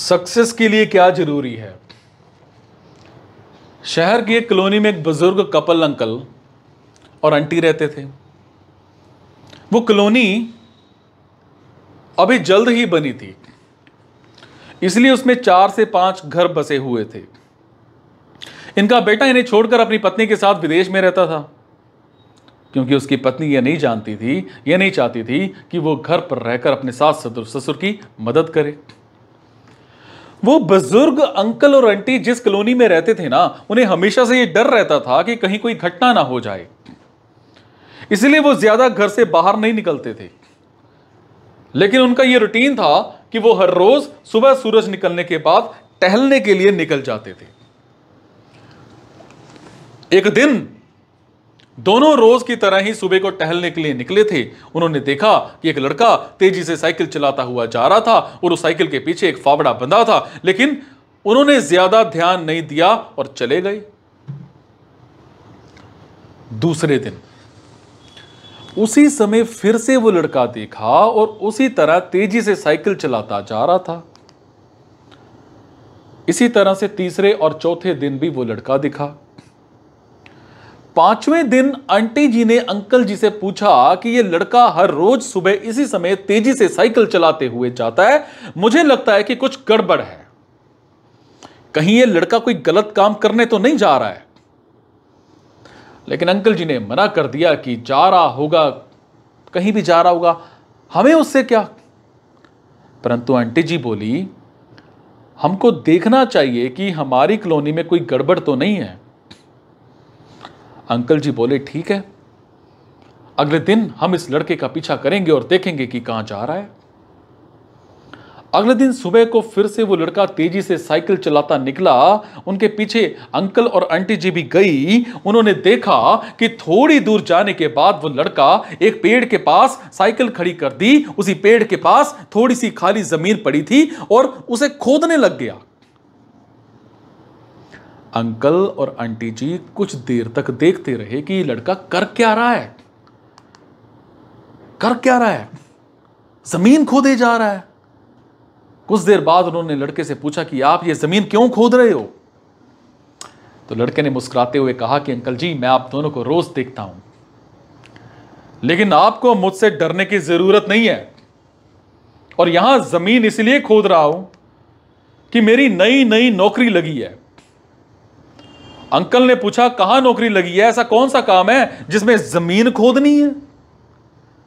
success के लिए क्या ज़रूरी है शहर की एक कॉलोनी में एक बुज़ुर्ग कपल अंकल और आंटी रहते थे वो कॉलोनी अभी जल्द ही बनी थी इसलिए उसमें चार से पांच घर बसे हुए थे इनका बेटा इन्हें छोड़कर अपनी पत्नी के साथ विदेश में रहता था क्योंकि उसकी पत्नी यह नहीं जानती थी यह नहीं चाहती थी कि वो घर पर रहकर अपने सास ससुर ससुर की मदद करे वो बुजुर्ग अंकल और आंटी जिस कॉलोनी में रहते थे ना उन्हें हमेशा से ये डर रहता था कि कहीं कोई घटना ना हो जाए इसलिए वो ज्यादा घर से बाहर नहीं निकलते थे लेकिन उनका ये रूटीन था कि वो हर रोज सुबह सूरज निकलने के बाद टहलने के लिए निकल जाते थे एक दिन दोनों रोज की तरह ही सुबह को टहलने के लिए निकले थे उन्होंने देखा कि एक लड़का तेजी से साइकिल चलाता हुआ जा रहा था और उस साइकिल के पीछे एक फावड़ा बंधा था लेकिन उन्होंने ज्यादा ध्यान नहीं दिया और चले गए दूसरे दिन उसी समय फिर से वो लड़का देखा और उसी तरह तेजी से साइकिल चलाता जा रहा था इसी तरह से तीसरे और चौथे दिन भी वो लड़का दिखा पांचवें दिन आंटी जी ने अंकल जी से पूछा कि ये लड़का हर रोज सुबह इसी समय तेजी से साइकिल चलाते हुए जाता है मुझे लगता है कि कुछ गड़बड़ है कहीं ये लड़का कोई गलत काम करने तो नहीं जा रहा है लेकिन अंकल जी ने मना कर दिया कि जा रहा होगा कहीं भी जा रहा होगा हमें उससे क्या परंतु आंटी जी बोली हमको देखना चाहिए कि हमारी कॉलोनी में कोई गड़बड़ तो नहीं है अंकल जी बोले ठीक है अगले दिन हम इस लड़के का पीछा करेंगे और देखेंगे कि कहां जा रहा है अगले दिन सुबह को फिर से वो लड़का तेजी से साइकिल चलाता निकला उनके पीछे अंकल और आंटी जी भी गई उन्होंने देखा कि थोड़ी दूर जाने के बाद वो लड़का एक पेड़ के पास साइकिल खड़ी कर दी उसी पेड़ के पास थोड़ी सी खाली जमीन पड़ी थी और उसे खोदने लग गया अंकल और आंटी जी कुछ देर तक देखते रहे कि ये लड़का कर क्या रहा है कर क्या रहा है जमीन खोदे जा रहा है कुछ देर बाद उन्होंने लड़के से पूछा कि आप ये जमीन क्यों खोद रहे हो तो लड़के ने मुस्कुराते हुए कहा कि अंकल जी मैं आप दोनों को रोज देखता हूं लेकिन आपको मुझसे डरने की जरूरत नहीं है और यहां जमीन इसलिए खोद रहा हूं कि मेरी नई नई नौकरी लगी है अंकल ने पूछा कहाँ नौकरी लगी है ऐसा कौन सा काम है जिसमें जमीन खोदनी है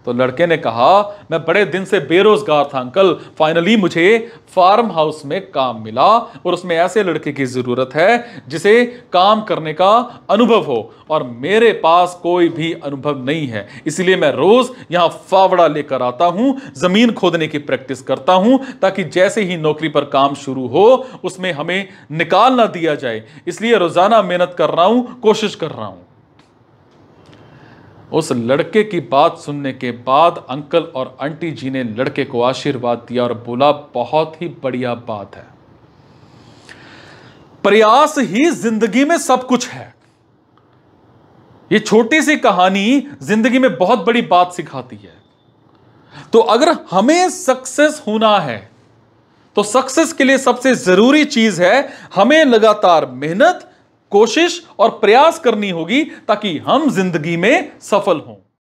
तो लड़के ने कहा मैं बड़े दिन से बेरोजगार था अंकल फाइनली मुझे फार्म हाउस में काम मिला और उसमें ऐसे लड़के की ज़रूरत है जिसे काम करने का अनुभव हो और मेरे पास कोई भी अनुभव नहीं है इसलिए मैं रोज़ यहाँ फावड़ा लेकर आता हूँ ज़मीन खोदने की प्रैक्टिस करता हूँ ताकि जैसे ही नौकरी पर काम शुरू हो उसमें हमें निकाल ना दिया जाए इसलिए रोज़ाना मेहनत कर रहा हूँ कोशिश कर रहा हूँ उस लड़के की बात सुनने के बाद अंकल और आंटी जी ने लड़के को आशीर्वाद दिया और बोला बहुत ही बढ़िया बात है प्रयास ही जिंदगी में सब कुछ है ये छोटी सी कहानी जिंदगी में बहुत बड़ी बात सिखाती है तो अगर हमें सक्सेस होना है तो सक्सेस के लिए सबसे जरूरी चीज है हमें लगातार मेहनत कोशिश और प्रयास करनी होगी ताकि हम जिंदगी में सफल हों